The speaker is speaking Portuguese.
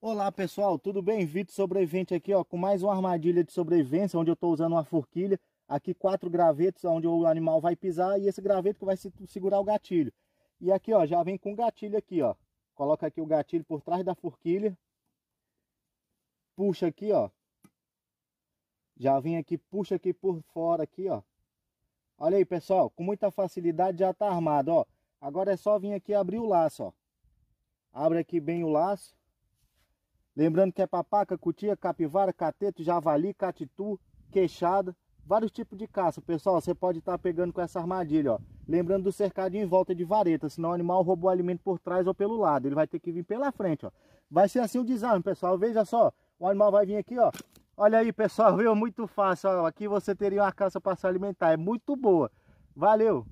Olá pessoal, tudo bem? Vitor Sobrevivente aqui ó, com mais uma armadilha de sobrevivência onde eu estou usando uma forquilha, aqui quatro gravetos onde o animal vai pisar e esse graveto que vai se, segurar o gatilho. E aqui ó, já vem com o gatilho aqui ó, coloca aqui o gatilho por trás da forquilha, puxa aqui ó, já vem aqui, puxa aqui por fora aqui ó. Olha aí pessoal, com muita facilidade já está armado ó, agora é só vir aqui abrir o laço ó, abre aqui bem o laço Lembrando que é papaca, cutia, capivara, cateto, javali, catitu, queixada, vários tipos de caça. Pessoal, você pode estar tá pegando com essa armadilha, ó. Lembrando do cercadinho em volta de vareta, senão o animal roubou o alimento por trás ou pelo lado. Ele vai ter que vir pela frente, ó. Vai ser assim o desarme, pessoal. Veja só, o animal vai vir aqui, ó. Olha aí, pessoal, viu? Muito fácil, ó. Aqui você teria uma caça para se alimentar. É muito boa. Valeu!